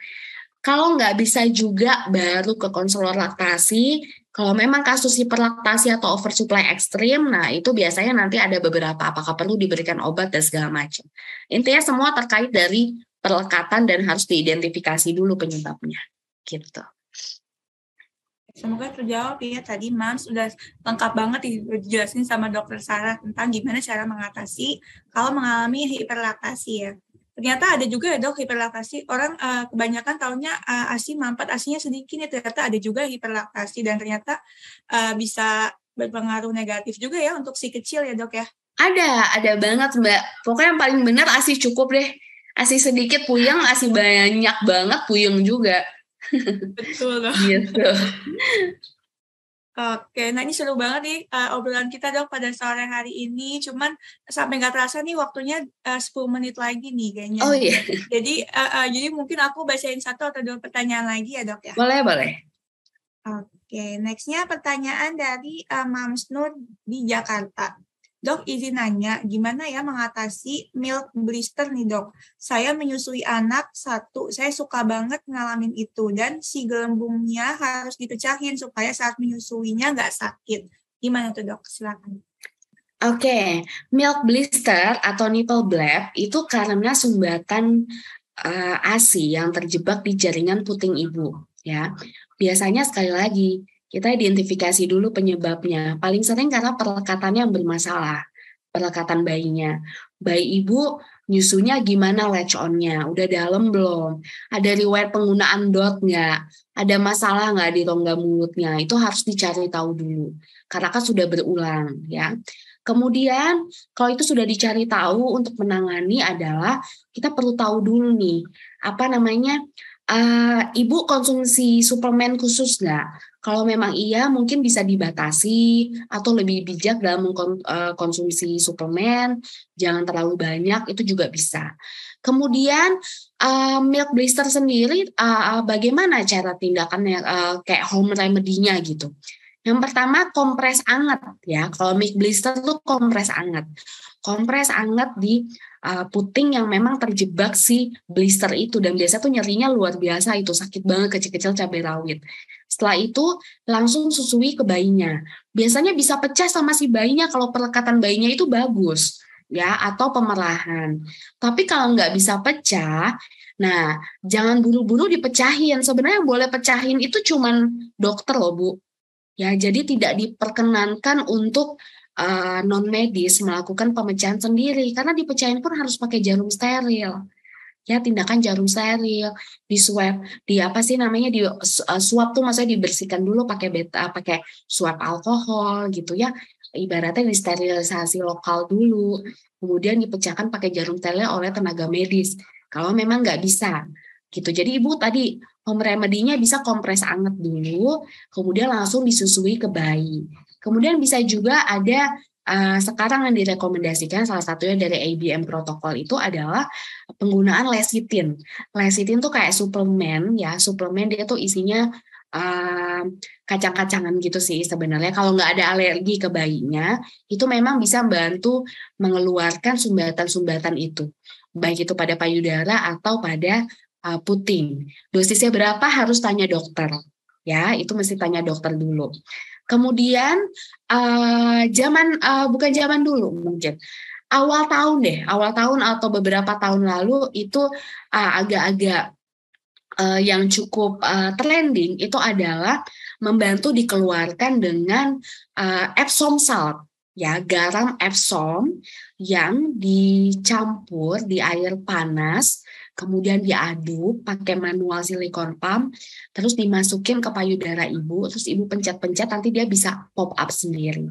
Kalau nggak bisa juga baru ke konselor laktasi. Kalau memang kasus hiperlaktasi atau oversupply ekstrim, nah itu biasanya nanti ada beberapa apakah perlu diberikan obat dan segala macam. Intinya semua terkait dari perlekatan dan harus diidentifikasi dulu penyebabnya. Gitu. Semoga terjawab ya tadi Mams sudah lengkap banget dijelasin sama dokter Sarah tentang gimana cara mengatasi kalau mengalami hiperlaktasi ya. Ternyata ada juga ya dok hiperlaktasi orang uh, kebanyakan tahunya uh, eh, asi mampet asinya sedikit ya ternyata ada juga hiperlaktasi dan ternyata uh, bisa berpengaruh negatif juga ya untuk si kecil ya dok ya. Ada, ada banget mbak. Pokoknya yang paling benar asi cukup deh. Asi sedikit puyeng, asi banyak banget puyeng juga. Betul loh. Iya, Oke, nah ini seru banget nih uh, obrolan kita dok pada sore hari ini. Cuman sampai nggak terasa nih waktunya eh, uh, 10 menit lagi nih kayaknya. Oh iya. Jadi uh, uh, jadi mungkin aku bacain satu atau dua pertanyaan lagi ya dok ya. Boleh boleh. Oke, nextnya pertanyaan dari uh, Mams Nur di Jakarta. Dok, izin nanya, gimana ya mengatasi milk blister nih dok? Saya menyusui anak satu, saya suka banget ngalamin itu dan si gelembungnya harus dipecahin supaya saat menyusuinya nggak sakit. Gimana tuh dok? Silakan. Oke, okay. milk blister atau nipple bleb itu karena sumbatan uh, eh, ASI yang terjebak di jaringan puting ibu. Ya, biasanya sekali lagi kita identifikasi dulu penyebabnya. Paling sering karena perlekatan yang bermasalah, perlekatan bayinya. Bayi ibu nyusunya gimana latch on-nya, udah dalam belum? Ada riwayat penggunaan dot nggak? Ada masalah nggak di rongga mulutnya? Itu harus dicari tahu dulu, karena kan sudah berulang ya. Kemudian kalau itu sudah dicari tahu untuk menangani adalah kita perlu tahu dulu nih apa namanya uh, ibu konsumsi suplemen khusus nggak? Kalau memang iya, mungkin bisa dibatasi atau lebih bijak dalam eh, konsumsi suplemen, jangan terlalu banyak, itu juga bisa. Kemudian uh, milk blister sendiri, uh, bagaimana cara tindakannya uh, kayak home remedy-nya gitu? Yang pertama kompres anget ya. Kalau milk blister itu kompres anget. Kompres anget di uh, puting yang memang terjebak si blister itu dan biasa tuh nyerinya luar biasa itu sakit banget kecil-kecil cabai rawit. Setelah itu langsung susui ke bayinya. Biasanya bisa pecah sama si bayinya kalau perlekatan bayinya itu bagus ya atau pemerahan. Tapi kalau nggak bisa pecah, nah jangan buru-buru dipecahin. Sebenarnya yang boleh pecahin itu cuman dokter loh bu. Ya jadi tidak diperkenankan untuk uh, non medis melakukan pemecahan sendiri karena dipecahin pun harus pakai jarum steril ya tindakan jarum steril, di swab, di apa sih namanya di uh, swab tuh maksudnya dibersihkan dulu pakai beta pakai swab alkohol gitu ya. Ibaratnya disterilisasi lokal dulu, kemudian dipecahkan pakai jarum steril oleh tenaga medis. Kalau memang nggak bisa, gitu. Jadi ibu tadi home remedy-nya bisa kompres anget dulu, kemudian langsung disusui ke bayi. Kemudian bisa juga ada Eh, sekarang yang direkomendasikan salah satunya dari ABM protokol itu adalah penggunaan lecithin. Lecithin tuh kayak suplemen ya, suplemen dia tuh isinya uh, kacang-kacangan gitu sih sebenarnya. Kalau nggak ada alergi ke bayinya, itu memang bisa membantu mengeluarkan sumbatan-sumbatan itu, baik itu pada payudara atau pada uh, puting. Dosisnya berapa harus tanya dokter ya, itu mesti tanya dokter dulu. Kemudian uh, zaman uh, bukan zaman dulu mungkin awal tahun deh, awal tahun atau beberapa tahun lalu itu eh, agak-agak uh, yang cukup uh, trending itu adalah membantu dikeluarkan dengan uh, Epsom salt ya garam Epsom yang dicampur di air panas kemudian diaduk pakai manual silikon pump, terus dimasukin ke payudara ibu, terus ibu pencet-pencet nanti dia bisa pop up sendiri.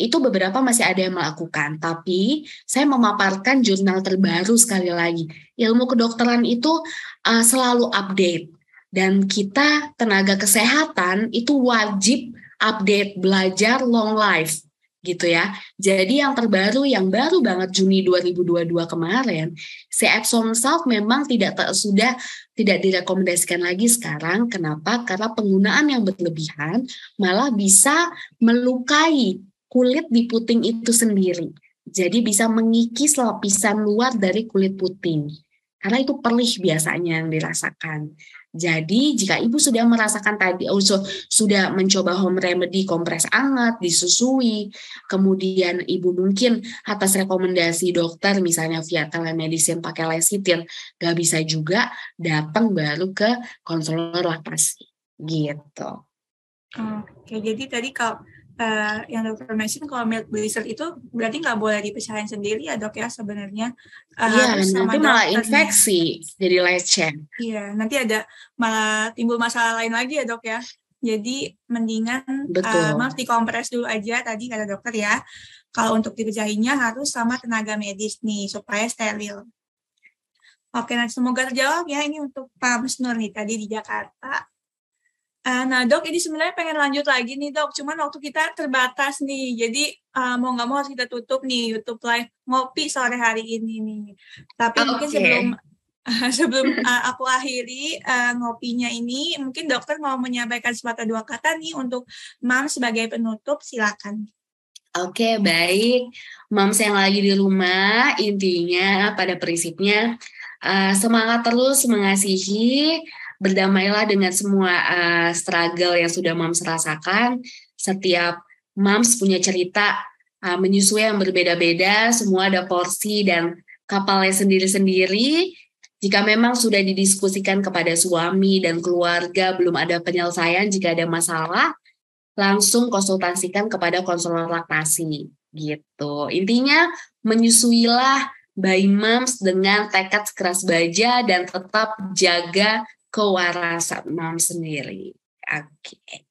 Itu beberapa masih ada yang melakukan, tapi saya memaparkan jurnal terbaru sekali lagi. Ilmu kedokteran itu uh, selalu update dan kita tenaga kesehatan itu wajib update belajar long life gitu ya. Jadi yang terbaru yang baru banget Juni 2022 kemarin, si Epsom salt memang tidak ter, sudah tidak direkomendasikan lagi sekarang. Kenapa? Karena penggunaan yang berlebihan malah bisa melukai kulit di puting itu sendiri. Jadi bisa mengikis lapisan luar dari kulit puting. Karena itu perih biasanya yang dirasakan. Jadi jika ibu sudah merasakan tadi also oh, sudah mencoba home remedy kompres hangat, disusui, kemudian ibu mungkin atas rekomendasi dokter misalnya via telemedicine pakai lesitin nggak bisa juga datang baru ke konselor lapas gitu. Oke, jadi tadi kalau uh, yang dokter mention kalau milk blister itu berarti nggak boleh dipecahin sendiri ya dok ya sebenarnya. Eh, iya, uh, ya, nanti malah infeksi jadi lecet Iya, nanti ada malah timbul masalah lain lagi ya dok ya. Jadi mendingan eh, Betul. Uh, maaf dikompres dulu aja tadi kata dokter ya. Kalau untuk dipecahinnya harus sama tenaga medis nih supaya steril. Oke, nah semoga terjawab ya ini untuk Pak Mesnur nih tadi di Jakarta Uh, nah dok, ini sebenarnya pengen lanjut lagi nih dok, cuman waktu kita terbatas nih, jadi uh, mau nggak mau harus kita tutup nih YouTube live ngopi sore hari ini nih. Tapi okay. mungkin sebelum uh, sebelum uh, aku akhiri uh, ngopinya ini, mungkin dokter mau menyampaikan sepatah dua kata nih untuk mam sebagai penutup, silakan. Oke, okay, baik. Mam saya lagi di rumah, intinya pada prinsipnya uh, semangat terus mengasihi, berdamailah dengan semua uh, struggle yang sudah Mams rasakan. Setiap Mams punya cerita uh, menyusui yang berbeda-beda, semua ada porsi dan kapalnya sendiri-sendiri. Jika memang sudah didiskusikan kepada suami dan keluarga belum ada penyelesaian jika ada masalah, langsung konsultasikan kepada konselor laktasi gitu. Intinya menyusuilah bayi moms dengan tekad keras baja dan tetap jaga kewarasan mom sendiri. Oke. Okay.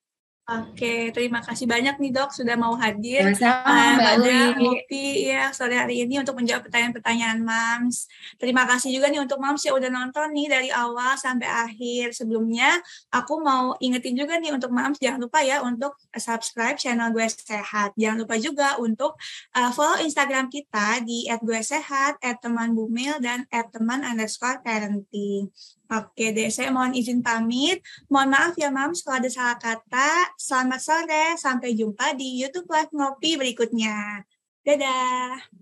Oke, terima kasih banyak nih dok sudah mau hadir pada eh, Mbak ya sore hari ini untuk menjawab pertanyaan-pertanyaan Mams. Terima kasih juga nih untuk Mams yang udah nonton nih dari awal sampai akhir. Sebelumnya aku mau ingetin juga nih untuk Mams jangan lupa ya untuk subscribe channel gue sehat. Jangan lupa juga untuk eh, follow Instagram kita di @guesehat, @temanbumil dan @teman_parenting. Oke deh, saya mohon izin pamit. Mohon maaf ya, Mams, kalau ada salah kata. Selamat sore, sampai jumpa di YouTube Live Ngopi berikutnya. Dadah!